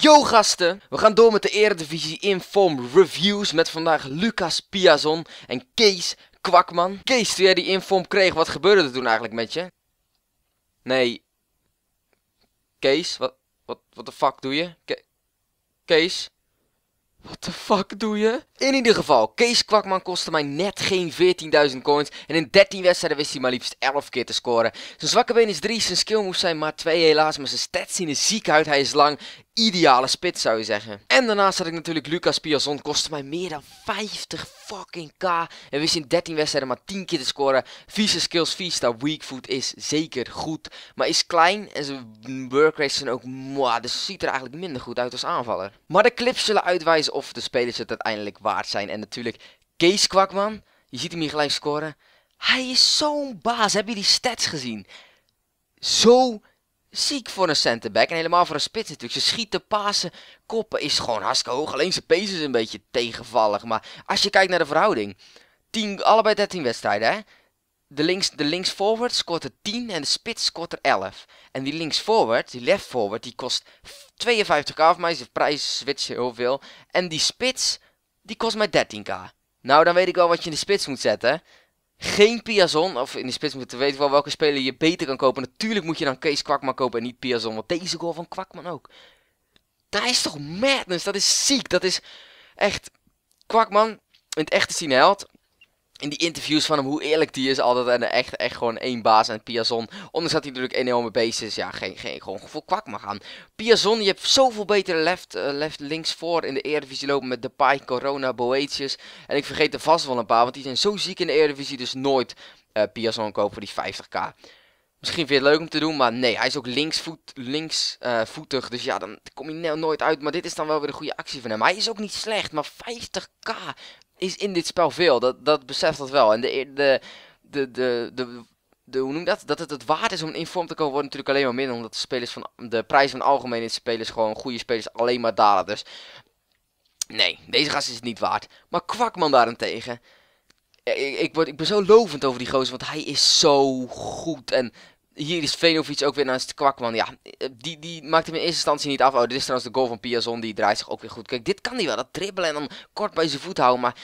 Yo gasten, we gaan door met de Eredivisie Inform Reviews met vandaag Lucas Piazon en Kees Kwakman. Kees, toen jij die Inform kreeg, wat gebeurde er toen eigenlijk met je? Nee. Kees, wat, wat, wat de fuck doe je? Kees? Wat de fuck doe je? In ieder geval, Kees Kwakman kostte mij net geen 14.000 coins. En in 13 wedstrijden wist hij maar liefst 11 keer te scoren. Zijn zwakke been is 3, zijn skill moest zijn maar 2 helaas. Maar zijn stats zien er ziek uit, hij is lang ideale spits zou je zeggen. En daarnaast had ik natuurlijk Lucas Piazon. Kostte mij meer dan 50 fucking k. En wist in 13 wedstrijden maar 10 keer te scoren. Vieze skills, Fiesta nou, weak foot is zeker goed. Maar is klein en zijn rates zijn ook moa. Dus ziet er eigenlijk minder goed uit als aanvaller. Maar de clips zullen uitwijzen of de spelers het uiteindelijk waard zijn. En natuurlijk Kees Kwakman. Je ziet hem hier gelijk scoren. Hij is zo'n baas. Heb je die stats gezien? Zo ziek voor een centerback. En helemaal voor een spits natuurlijk. Ze schieten, pasen, koppen is gewoon hartstikke hoog. Alleen zijn pezen is een beetje tegenvallig. Maar als je kijkt naar de verhouding. 10, allebei 13 wedstrijden hè. De, links, de linksforward scoort er 10 en de spits scoort er 11. En die linksforward, die left forward, die kost 52k of mij. Zijn prijs switch heel veel. En die spits, die kost mij 13k. Nou, dan weet ik wel wat je in de spits moet zetten geen Piazon. Of in de spits moeten weten wel welke speler je beter kan kopen. Natuurlijk moet je dan Kees Kwakman kopen en niet Piazon. Want deze goal van Kwakman ook. Dat is toch madness. Dat is ziek. Dat is echt... Kwakman, in het echte zien held in die interviews van hem, hoe eerlijk die is altijd. En echt, echt gewoon één baas. En Piazon, ondanks dat hij natuurlijk enorme bases, ja, geen, geen, gewoon gevoel kwak mag gaan. Piazon, je hebt zoveel betere left, eh, left links voor in de Eredivisie lopen met Depay, Corona, Boetius. En ik vergeet er vast wel een paar, want die zijn zo ziek in de Eredivisie, dus nooit eh, Piazon kopen voor die 50k. Misschien vind je het leuk om te doen, maar nee, hij is ook linksvoet, linksvoetig. Uh, dus ja, dan kom je nou nooit uit. Maar dit is dan wel weer een goede actie van hem. Hij is ook niet slecht, maar 50k is in dit spel veel. Dat, dat beseft dat wel. En de, de, de, de, de, hoe noem je dat? Dat het het waard is om inform te komen wordt natuurlijk alleen maar minder. Omdat de, spelers van, de prijs van algemene spelers gewoon goede spelers alleen maar dalen. Dus nee, deze gast is het niet waard. Maar Kwakman daarentegen. Eh, ik, ik, word, ik ben zo lovend over die gozer, want hij is zo goed. En hier is Venovic ook weer naast de kwakman. Ja, eh, die, die maakt hem in eerste instantie niet af. Oh, dit is trouwens de goal van Piazon. Die draait zich ook weer goed. Kijk, dit kan hij wel. Dat dribbelen en dan kort bij zijn voet houden. Maar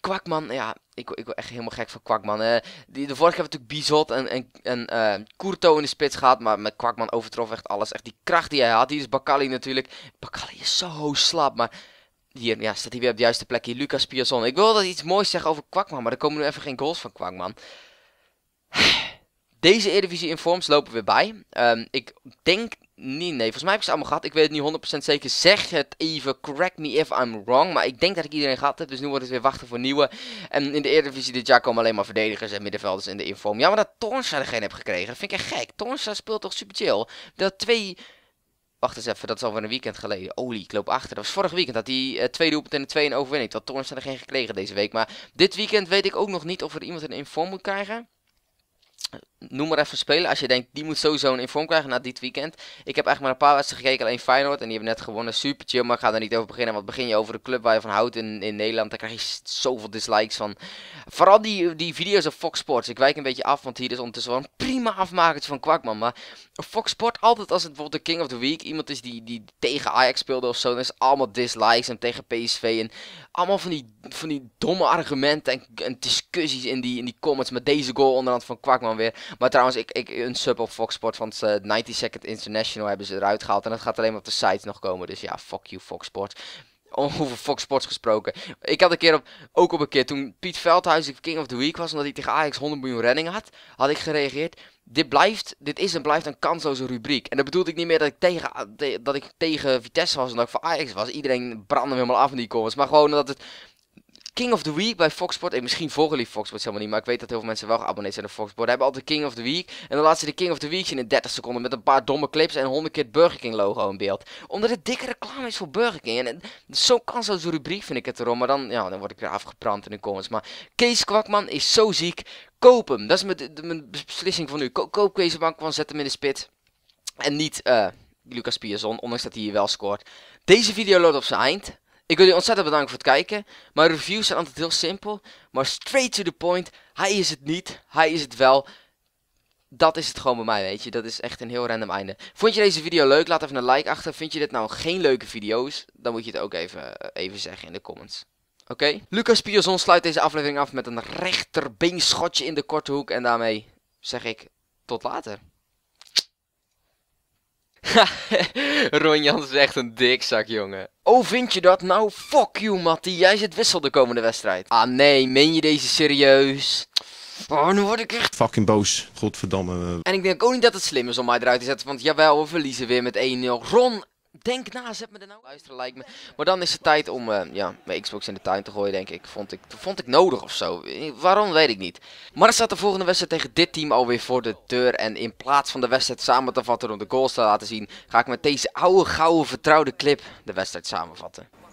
kwakman, ja, ik, ik word echt helemaal gek van kwakman. Eh, die, de vorige hebben we natuurlijk Bizot en, en, en eh, in de spits gehad. Maar met kwakman overtrof echt alles. Echt die kracht die hij had. Hier is Bakali natuurlijk. Bakali is zo slap, maar... Hier ja, staat hij weer op de juiste plek. Hier, Lucas Piazon. Ik wil dat iets moois zeggen over Kwakman, maar er komen nu even geen goals van Kwakman. Deze Eredivisie Informs lopen weer bij. Ehm, ik denk niet, nee, volgens mij heb ik ze allemaal gehad. Ik weet het niet 100% zeker. Zeg het even, correct me if I'm wrong. Maar ik denk dat ik iedereen gehad heb, dus nu wordt het weer wachten voor nieuwe. En in de Eredivisie dit jaar komen alleen maar verdedigers en middenvelders in de Inform. maar dat Toornstra er geen heb gekregen. vind ik echt gek. Tornsa speelt toch super chill. Dat twee... Wacht eens even, dat is alweer een weekend geleden. Oli, ik loop achter. Dat was vorig weekend. Dat hij eh, twee doelpunten en twee in overwinning. Dat Torns er geen gekregen deze week. Maar dit weekend weet ik ook nog niet of er iemand een inform moet krijgen noem maar even spelen. Als je denkt, die moet sowieso een inform krijgen na dit weekend. Ik heb eigenlijk maar een paar wedstrijden gekeken. Alleen Feyenoord. En die hebben net gewonnen. Super chill. Maar ik ga er niet over beginnen. Want begin je over de club waar je van houdt in, in Nederland. Dan krijg je zoveel dislikes van. Vooral die, die video's op Fox Sports. Ik wijk een beetje af. Want hier is ondertussen wel een prima afmakertje van Kwakman. Maar Fox Sport altijd als het bijvoorbeeld de King of the Week. Iemand is die, die tegen Ajax speelde of zo. Dan is allemaal dislikes. En tegen PSV. En allemaal van die, van die domme argumenten. En, en discussies in die, in die comments. Met deze goal onderhand van Kwakman weer. Maar trouwens, ik, ik, een sub op Fox Sport van het eh, 90 Second International hebben ze eruit gehaald. En dat gaat alleen op de site nog komen. Dus ja, fuck you Fox Sports over Fox Sports gesproken. Ik had een keer op, ook op een keer toen Piet Veldhuis de King of the Week was, omdat hij tegen Ajax 100 miljoen redding had, had ik gereageerd. Dit blijft, dit is en blijft een kansloze rubriek. En dat bedoelde ik niet meer dat ik tegen, dat ik tegen Vitesse was en dat ik voor Ajax was. Iedereen brandde hem helemaal af in die comments. Maar gewoon dat het King of the Week bij Fox En eh, misschien volgen jullie Fox helemaal niet. Maar ik weet dat heel veel mensen wel geabonneerd zijn op Fox Sport. Hebben altijd King of the Week. En dan laten ze de King of the Week zien in 30 seconden. Met een paar domme clips en 100 keer Burger King logo in beeld. Omdat het dikke reclame is voor Burger King. En eh, zo zo'n rubriek vind ik het erom. Maar dan, ja, dan word ik er afgebrand in de comments. Maar Kees Kwakman is zo ziek. Koop hem. Dat is mijn, beslissing van nu. koop Kees Kwakman. Zet hem in de spit. En niet eh, Lucas Pierson. Ondanks dat hij hier wel scoort. Deze video loopt op zijn eind. Ik wil jullie ontzettend bedanken voor het kijken. Mijn reviews zijn altijd heel simpel. Maar straight to the point. Hij is het niet. Hij is het wel. Dat is het gewoon bij mij, weet je. Dat is echt een heel random einde. Vond je deze video leuk? Laat even een like achter. Vind je dit nou geen leuke video's? Dan moet je het ook even, eh, even zeggen in de comments. Oké? Lucas Piozon sluit deze aflevering af met een rechterbeenschotje in de korte hoek. En daarmee zeg ik tot later. Ron Jans is echt een dikzak, jongen. Oh, vind je dat? Nou, fuck you, Matty. Jij zit wissel de komende wedstrijd. Ah nee, meen je deze serieus? Oh, nu word ik echt fucking boos. Godverdamme. En ik denk ook niet dat het slim is om mij eruit te zetten. Want jawel, we verliezen weer met 1-0. Ron Denk na, zet me er nou luisteren, lijkt me. Maar dan is het tijd om eh, ja, mijn Xbox in de tuin te gooien, denk ik. Vond ik, vond ik nodig of zo. Waarom, weet ik niet. Maar dan staat de volgende wedstrijd tegen dit team alweer voor de deur. En in plaats van de wedstrijd samen te vatten om de goals te laten zien, ga ik met deze oude, gouden, vertrouwde clip de wedstrijd samenvatten.